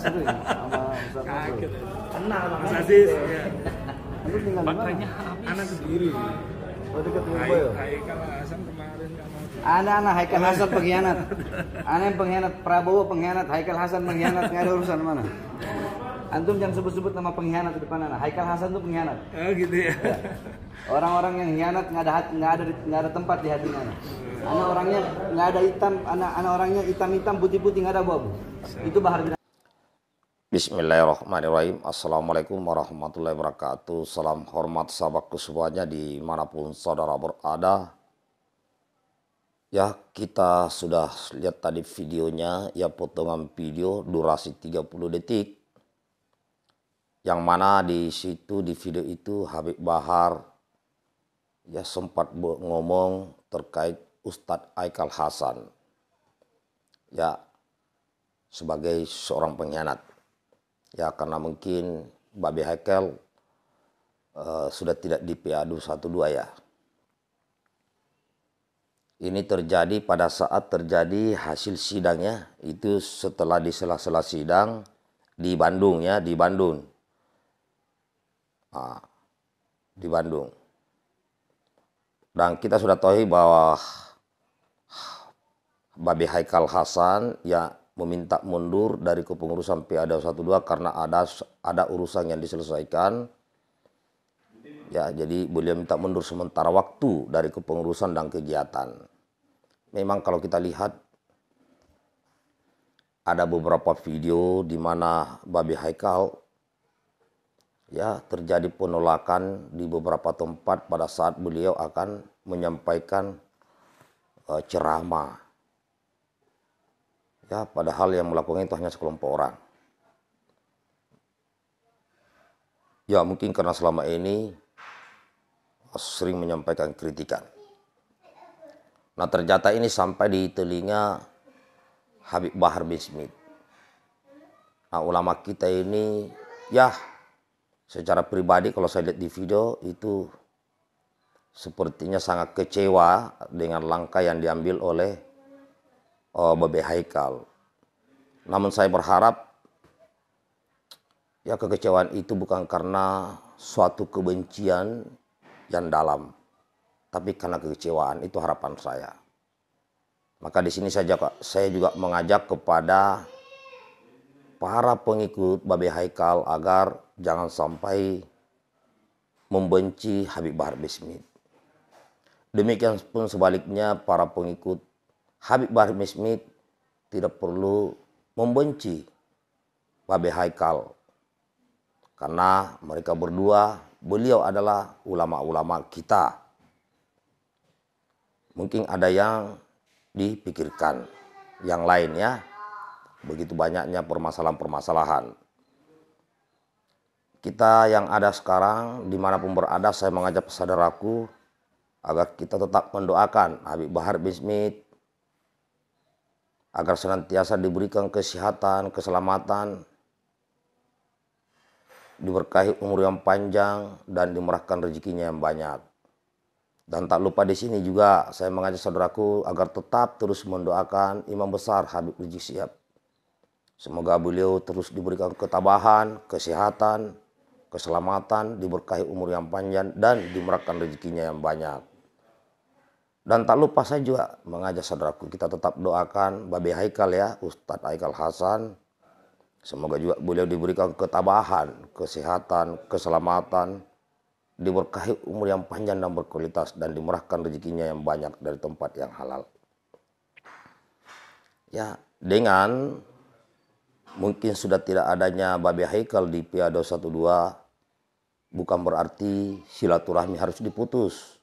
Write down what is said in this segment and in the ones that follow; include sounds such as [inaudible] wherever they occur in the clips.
seru [laughs] sama Ustaz Kenal Mas Aziz. Ya. Lu tinggal Anak sendiri. Oh dekat Haikal Hasan kemarin ada anak Haikal Hasan pengkhianat Aneh pengkhianat, Prabowo pengkhianat, Haikal Hasan pengkhianat, nggak ada urusan mana Antum jangan sebut-sebut nama pengkhianat di depan anak Haikal Hasan tuh pengkhianat Oh gitu ya? Iya. Orang-orang yang hianat nggak ada, nggak ada, nggak ada tempat di hati anak Anak orangnya nggak ada hitam, anak, anak orangnya hitam-hitam, putih-putih, nggak ada abu-abu Itu Bahar Bismillahirrahmanirrahim. Assalamualaikum warahmatullahi wabarakatuh. Salam hormat sahabatku semuanya dimanapun saudara berada. Ya kita sudah lihat tadi videonya ya potongan video durasi 30 detik. Yang mana di situ di video itu Habib Bahar ya sempat ngomong terkait Ustadz Aikal Hasan. Ya sebagai seorang pengkhianat ya karena mungkin Babi Hekel uh, eh, sudah tidak di pa dua ya. Ini terjadi pada saat terjadi hasil sidangnya itu setelah di sela-sela sidang di Bandung ya di Bandung. Nah, di Bandung. Dan kita sudah tahu bahwa Babi Haikal Hasan ya meminta mundur dari kepengurusan PA 212 karena ada ada urusan yang diselesaikan. Ya, jadi beliau minta mundur sementara waktu dari kepengurusan dan kegiatan. Memang kalau kita lihat ada beberapa video di mana Babi Haikal ya terjadi penolakan di beberapa tempat pada saat beliau akan menyampaikan uh, ceramah Ya, padahal yang melakukan itu hanya sekelompok orang. Ya mungkin karena selama ini sering menyampaikan kritikan. Nah ternyata ini sampai di telinga Habib Bahar bin Smith. Nah ulama kita ini ya secara pribadi kalau saya lihat di video itu sepertinya sangat kecewa dengan langkah yang diambil oleh uh, eh, Bebe Haikal. Namun saya berharap ya kekecewaan itu bukan karena suatu kebencian yang dalam, tapi karena kekecewaan itu harapan saya. Maka di sini saya juga, saya juga mengajak kepada para pengikut Babe Haikal agar jangan sampai membenci Habib Bahar Bismit. Demikian pun sebaliknya para pengikut Habib Bahar Bismit tidak perlu membenci Babe Haikal karena mereka berdua beliau adalah ulama-ulama kita. Mungkin ada yang dipikirkan yang lain ya. Begitu banyaknya permasalahan-permasalahan. Kita yang ada sekarang, dimanapun berada, saya mengajak saudaraku agar kita tetap mendoakan Habib Bahar Bismith agar senantiasa diberikan kesehatan, keselamatan, diberkahi umur yang panjang dan dimurahkan rezekinya yang banyak. Dan tak lupa di sini juga saya mengajak saudaraku agar tetap terus mendoakan Imam Besar Habib Rizik Siap. Semoga beliau terus diberikan ketabahan, kesehatan, keselamatan, diberkahi umur yang panjang dan dimurahkan rezekinya yang banyak. Dan tak lupa saya juga mengajak saudaraku kita tetap doakan Babe Haikal ya, Ustadz Haikal Hasan. Semoga juga beliau diberikan ketabahan, kesehatan, keselamatan, diberkahi umur yang panjang dan berkualitas dan dimurahkan rezekinya yang banyak dari tempat yang halal. Ya, dengan mungkin sudah tidak adanya Babe Haikal di Piado 12 bukan berarti silaturahmi harus diputus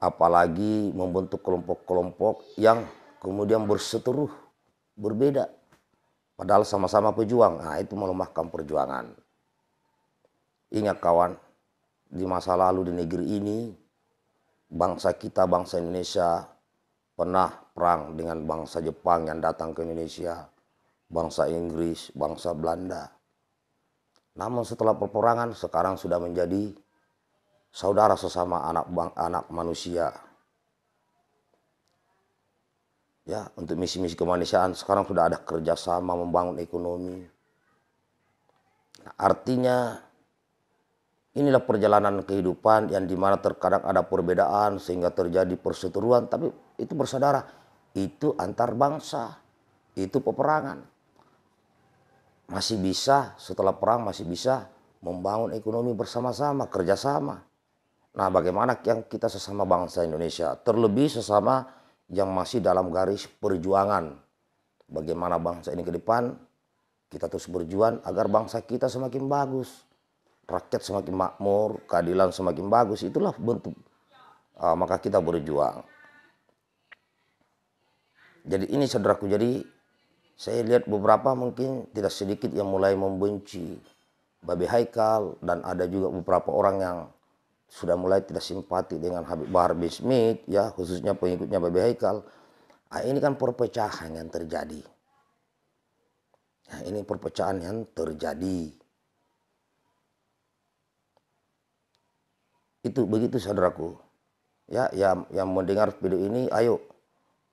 apalagi membentuk kelompok-kelompok yang kemudian berseteru, berbeda. Padahal sama-sama pejuang, nah itu melemahkan perjuangan. Ingat kawan, di masa lalu di negeri ini, bangsa kita, bangsa Indonesia, pernah perang dengan bangsa Jepang yang datang ke Indonesia, bangsa Inggris, bangsa Belanda. Namun setelah peperangan, sekarang sudah menjadi saudara sesama anak bang, anak manusia. Ya, untuk misi-misi kemanusiaan sekarang sudah ada kerjasama membangun ekonomi. Nah, artinya inilah perjalanan kehidupan yang dimana terkadang ada perbedaan sehingga terjadi perseteruan, tapi itu bersaudara, itu antar bangsa, itu peperangan. Masih bisa setelah perang masih bisa membangun ekonomi bersama-sama, kerjasama. Nah, bagaimana yang kita sesama bangsa Indonesia, terlebih sesama yang masih dalam garis perjuangan. Bagaimana bangsa ini ke depan, kita terus berjuang agar bangsa kita semakin bagus. Rakyat semakin makmur, keadilan semakin bagus, itulah bentuk uh, maka kita berjuang. Jadi ini saudaraku, jadi saya lihat beberapa mungkin tidak sedikit yang mulai membenci Babi Haikal dan ada juga beberapa orang yang sudah mulai tidak simpati dengan Habib Bahar bin Smith, ya khususnya pengikutnya Babe Haikal. Nah, ini kan perpecahan yang terjadi. Nah, ini perpecahan yang terjadi. Itu begitu saudaraku. Ya, yang yang mendengar video ini, ayo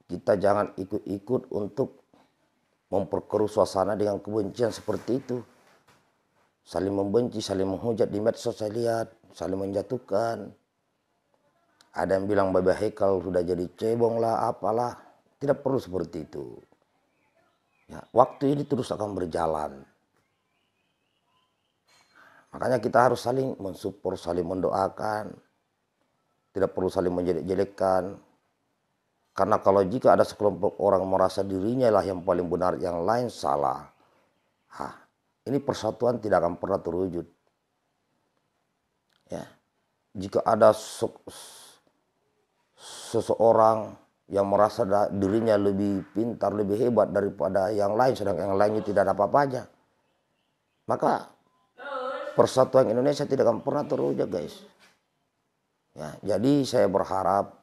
kita jangan ikut-ikut untuk memperkeruh suasana dengan kebencian seperti itu saling membenci, saling menghujat di medsos saya lihat, saling menjatuhkan. Ada yang bilang bahwa Hekal sudah jadi cebong lah, apalah. Tidak perlu seperti itu. Ya, waktu ini terus akan berjalan. Makanya kita harus saling mensupport, saling mendoakan. Tidak perlu saling menjelek-jelekkan. Karena kalau jika ada sekelompok orang merasa dirinya lah yang paling benar, yang lain salah. Hah, ini persatuan tidak akan pernah terwujud. Ya. Jika ada se seseorang yang merasa dirinya lebih pintar, lebih hebat daripada yang lain, sedang yang lainnya tidak ada apa-apanya, maka persatuan Indonesia tidak akan pernah terwujud, guys. Ya, jadi saya berharap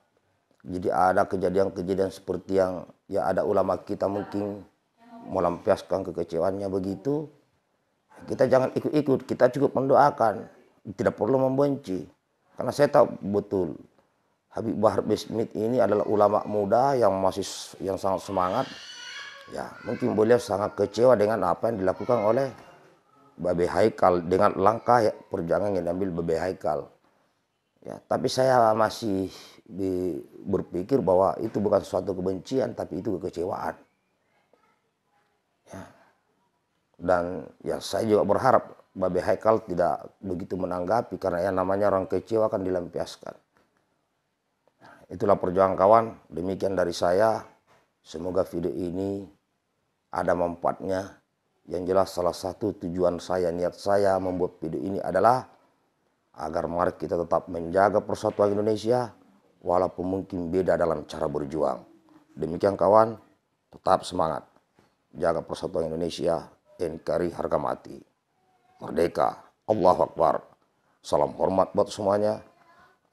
jadi ada kejadian-kejadian seperti yang ya ada ulama kita mungkin melampiaskan kekecewaannya begitu kita jangan ikut-ikut, kita cukup mendoakan. Tidak perlu membenci. Karena saya tahu betul Habib Bahar Bismit ini adalah ulama muda yang masih yang sangat semangat. Ya, mungkin beliau sangat kecewa dengan apa yang dilakukan oleh Babe Haikal dengan langkah ya, perjuangan yang diambil Babe Haikal. Ya, tapi saya masih di, berpikir bahwa itu bukan suatu kebencian tapi itu kekecewaan dan ya saya juga berharap Babe Haikal tidak begitu menanggapi karena yang namanya orang kecewa akan dilampiaskan. Itulah perjuangan kawan, demikian dari saya. Semoga video ini ada manfaatnya. Yang jelas salah satu tujuan saya, niat saya membuat video ini adalah agar mari kita tetap menjaga persatuan Indonesia walaupun mungkin beda dalam cara berjuang. Demikian kawan, tetap semangat. Jaga persatuan Indonesia, NKRI harga mati. Merdeka. Allah Akbar. Salam hormat buat semuanya.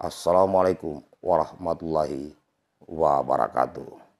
Assalamualaikum warahmatullahi wabarakatuh.